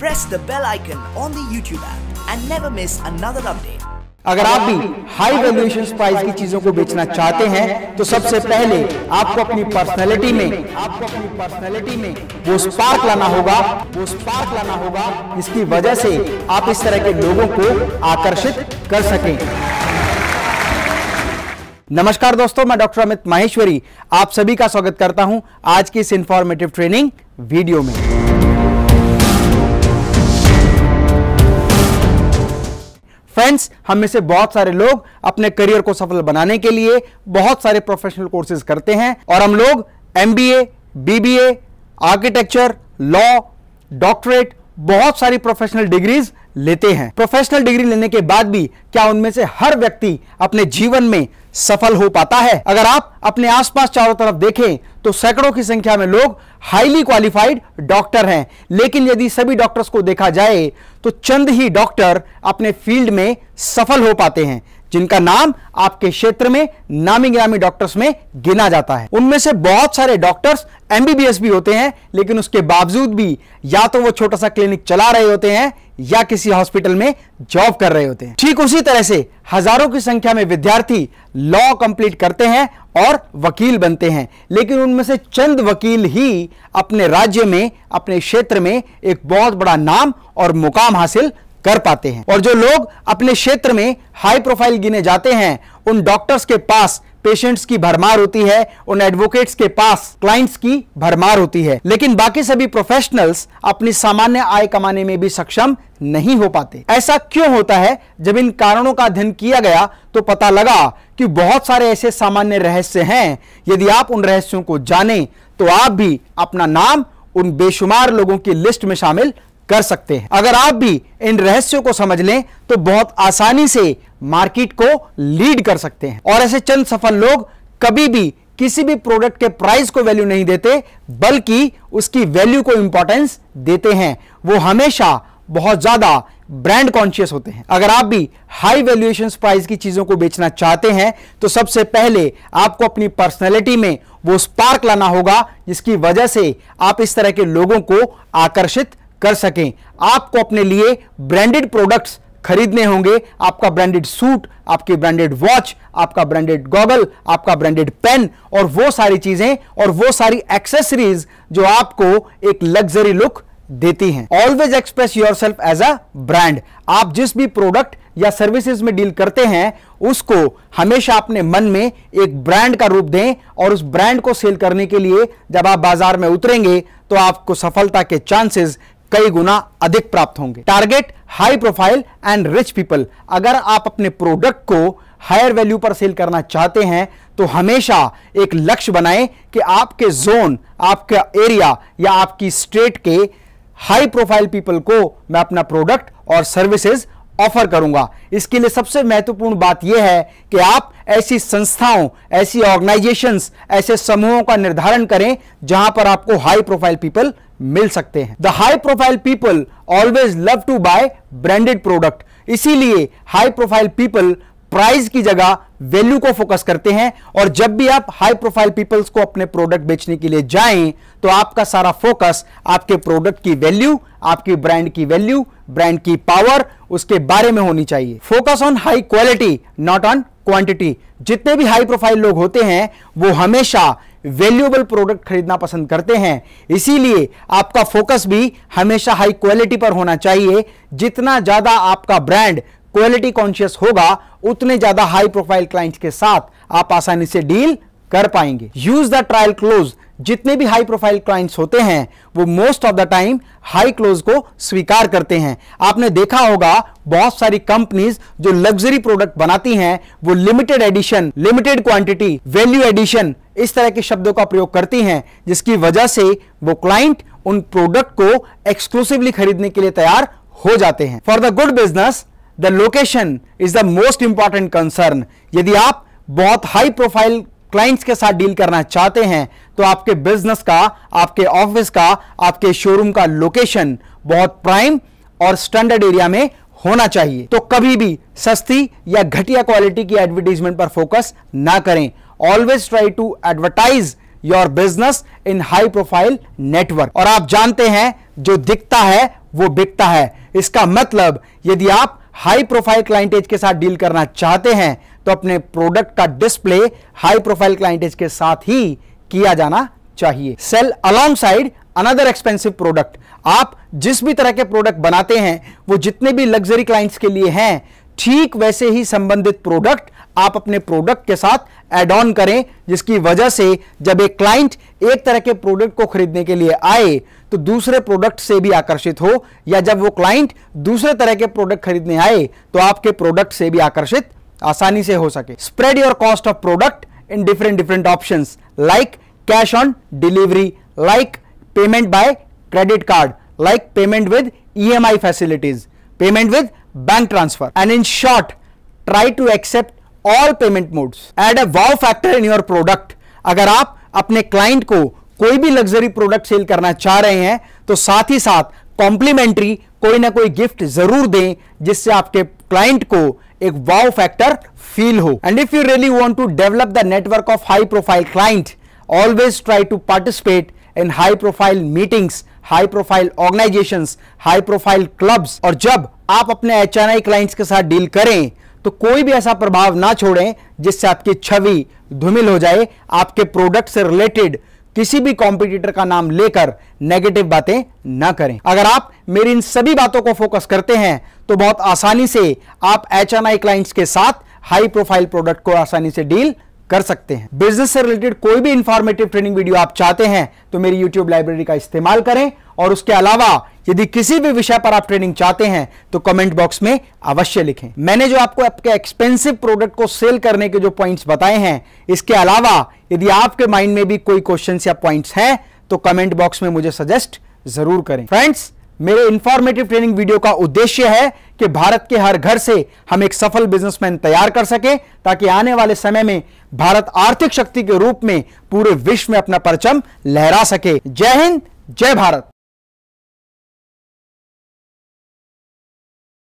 press the bell icon on the YouTube app and never miss another update अगर आप भी high valuation price की चीजों को बेचना चाहते हैं तो सबसे पहले आपको अपनी पर्सनैलिटी में आपको अपनी पर्सनैलिटी में वो स्पार्क लाना होगा वो स्पार्क लाना होगा जिसकी वजह से आप इस तरह के लोगों को आकर्षित कर सकें नमस्कार दोस्तों मैं डॉक्टर अमित माहेश्वरी आप सभी का स्वागत करता हूं आज की इस इंफॉर्मेटिव ट्रेनिंग वीडियो में फ्रेंड्स हम में से बहुत सारे लोग अपने करियर को सफल बनाने के लिए बहुत सारे प्रोफेशनल कोर्सेज करते हैं और हम लोग M B architecture law doctorate बहुत सारी प्रोफेशनल डिग्रीज लेते हैं प्रोफेशनल डिग्री लेने के बाद भी क्या उनमें से हर व्यक्ति अपने जीवन में सफल हो पाता है अगर आप अपने आसपास चारों तरफ देखें तो सैकड़ों की संख्या में लोग हाईली क्वालिफाइड डॉक्टर हैं लेकिन यदि सभी डॉक्टर्स को देखा जाए तो चंद ही डॉक्टर अपने फील्ड में सफल हो पाते हैं जिनका नाम आपके क्षेत्र में नामी ग्रामी डॉक्टर्स में गिना जाता है उनमें से बहुत सारे डॉक्टर्स एमबीबीएस भी होते हैं लेकिन उसके बावजूद भी या तो वो छोटा सा क्लिनिक चला रहे होते हैं या किसी हॉस्पिटल में जॉब कर रहे होते हैं ठीक उसी तरह से हजारों की संख्या में विद्यार्थी लॉ कंप्लीट करते हैं और वकील बनते हैं लेकिन उनमें से चंद वकील ही अपने राज्य में अपने क्षेत्र में एक बहुत बड़ा नाम और मुकाम हासिल कर पाते हैं और जो लोग अपने क्षेत्र में हाई प्रोफाइल गिने जाते हैं उन डॉक्टर्स के पास पेशेंट्स की भरमार होती है उन एडवोकेट्स के पास क्लाइंट्स की भरमार होती है लेकिन बाकी सभी प्रोफेशनल्स अपनी सामान्य आय कमाने में भी सक्षम नहीं हो पाते ऐसा क्यों होता है जब इन कारणों का अध्ययन किया गया तो पता लगा कि बहुत सारे ऐसे सामान्य रहस्य हैं यदि आप उन रहस्यों को जाने तो आप भी अपना नाम उन बेशुमार लोगों की लिस्ट में शामिल कर सकते हैं अगर आप भी इन रहस्यों को समझ लें तो बहुत आसानी से मार्केट को लीड कर सकते हैं और ऐसे चंद सफल लोग कभी भी किसी भी प्रोडक्ट के प्राइस को वैल्यू नहीं देते बल्कि उसकी वैल्यू को इंपॉर्टेंस देते हैं वो हमेशा बहुत ज्यादा ब्रांड कॉन्शियस होते हैं अगर आप भी हाई वैल्यूएशन प्राइस की चीजों को बेचना चाहते हैं तो सबसे पहले आपको अपनी पर्सनैलिटी में वो स्पार्क लाना होगा जिसकी वजह से आप इस तरह के लोगों को आकर्षित कर सकें आपको अपने लिए ब्रांडेड प्रोडक्ट्स खरीदने होंगे आपका ब्रांडेड सूट आपकी ब्रांडेड वॉच आपका ब्रांडेड गॉगल आपका ब्रांडेड पेन और वो सारी चीजें और वो सारी एक्सेसरीज जो आपको एक लग्जरी लुक देती हैं always express yourself as a brand आप जिस भी प्रोडक्ट या सर्विसेज में डील करते हैं उसको हमेशा अपने मन में एक ब्रांड का रूप दें और उस ब्रांड को सेल करने के लिए जब आप बाजार में उतरेंगे तो आपको सफलता के चांसेस कई गुना अधिक प्राप्त होंगे target high profile and rich people अगर आप अपने प्रोडक्ट को हायर वैल्यू पर सेल करना चाहते हैं तो हमेशा एक लक्ष्य बनाएं कि आपके जोन आपका एरिया या आपकी स्टेट के हाई प्रोफाइल पीपल को मैं अपना प्रोडक्ट और सर्विसेज ऑफर करूंगा इसके लिए सबसे महत्वपूर्ण बात यह है कि आप ऐसी संस्थाओं ऐसी ऑर्गेनाइजेशंस ऐसे समूहों का निर्धारण करें जहां पर आपको हाई प्रोफाइल पीपल मिल सकते हैं the high profile people always love to buy branded product इसीलिए हाई प्रोफाइल पीपल प्राइस की जगह वैल्यू को फोकस करते हैं और जब भी आप हाई प्रोफाइल पीपल्स को अपने प्रोडक्ट बेचने के लिए जाएं तो आपका सारा फोकस आपके प्रोडक्ट की वैल्यू आपकी ब्रांड की वैल्यू ब्रांड की पावर उसके बारे में होनी चाहिए focus on high quality not on quantity जितने भी हाई प्रोफाइल लोग होते हैं वो हमेशा वैल्यूएबल प्रोडक्ट खरीदना पसंद करते हैं इसीलिए आपका फोकस भी हमेशा हाई क्वालिटी पर होना चाहिए जितना ज़्यादा आपका ब्रांड क्वालिटी कॉन्शियस होगा उतने ज़्यादा हाई प्रोफाइल क्लाइंट्स के साथ आप आसानी से डील कर पाएंगे यूज द ट्रायल क्लोज जितने भी हाई प्रोफाइल क्लाइंट्स होते हैं वो most of the time high close को स्वीकार करते हैं आपने देखा होगा बहुत सारी कंपनीज जो लग्जरी प्रोडक्ट बनाती हैं वो limited edition limited quantity value edition इस तरह के शब्दों का प्रयोग करती हैं जिसकी वजह से वो क्लाइंट उन प्रोडक्ट को एक्सक्लूसिवली खरीदने के लिए तैयार हो जाते हैं for the good business the location is the most important concern यदि आप बहुत हाई प्रोफाइल क्लाइंट्स के साथ डील करना चाहते हैं तो आपके बिजनेस का आपके ऑफिस का आपके शोरूम का लोकेशन बहुत प्राइम और स्टैंडर्ड एरिया में होना चाहिए तो कभी भी सस्ती या घटिया क्वालिटी की एडवर्टीजमेंट पर फोकस ना करें always try to advertise your business in high profile network और आप जानते हैं जो दिखता है वो बिकता है इसका मतलब यदि आप हाई प्रोफाइल क्लाइंटेज के साथ डील करना चाहते हैं तो अपने प्रोडक्ट का डिस्प्ले हाई प्रोफाइल क्लाइंटेज के साथ ही किया जाना चाहिए sell alongside another expensive product आप जिस भी तरह के प्रोडक्ट बनाते हैं वो जितने भी लग्जरी क्लाइंट्स के लिए हैं ठीक वैसे ही संबंधित प्रोडक्ट आप अपने प्रोडक्ट के साथ एड ऑन करें जिसकी वजह से जब एक क्लाइंट एक तरह के प्रोडक्ट को खरीदने के लिए आए तो दूसरे प्रोडक्ट से भी आकर्षित हो या जब वो क्लाइंट दूसरे तरह के प्रोडक्ट खरीदने आए तो आपके प्रोडक्ट से भी आकर्षित आसानी से हो सके spread your cost of product in different different option like cash on delivery like payment by credit card like payment with I facilities payment with bank transfer and in short try to accept all payment modes add a wow factor in your product अगर आप अपने client को कोई भी luxury product cell करना चाह रहे हैं तो साथ ही साथ कॉम्प्लीमेंट्री कोई ना कोई गिफ्ट जरूर दें जिससे आपके क्लाइंट को एक वाव फैक्टर फील हो and if you really want to develop the network of high profile client always try to participate in high profile meetings high profile organization high profile clubs और जब आप अपने H clients के साथ deal करें तो कोई भी ऐसा प्रभाव ना छोड़ें जिससे आपकी छवि धूमिल हो जाए आपके प्रोडक्ट से रिलेटेड किसी भी कॉम्पिटिटर का नाम लेकर नेगेटिव बातें ना करें अगर आप मेरी इन सभी बातों को फोकस करते हैं तो बहुत आसानी से आप एच क्लाइंट्स के साथ हाई प्रोफाइल प्रोडक्ट को आसानी से डील कर सकते हैं बिजनेस से रिलेटेड कोई भी इंफॉर्मेटिव ट्रेनिंग वीडियो आप चाहते हैं तो मेरी यूट्यूब लाइब्रेरी का इस्तेमाल करें और उसके अलावा यदि किसी भी विषय पर आप ट्रेनिंग चाहते हैं तो कमेंट बॉक्स में अवश्य लिखें मैंने जो आपको आपके एक्सपेंसिव प्रोडक्ट को सेल करने के जो पॉइंट्स बताए हैं इसके अलावा यदि आपके माइंड में भी कोई क्वेश्चन या पॉइंट्स हैं तो कमेंट बॉक्स में मुझे सजेस्ट जरूर करें फ्रेंड्स मेरे इंफॉर्मेटिव ट्रेनिंग वीडियो का उद्देश्य है कि भारत के हर घर से हम एक सफल बिजनेसमैन तैयार कर सके ताकि आने वाले समय में भारत आर्थिक शक्ति के रूप में पूरे विश्व में अपना परचम लहरा सके जय हिंद जय भारत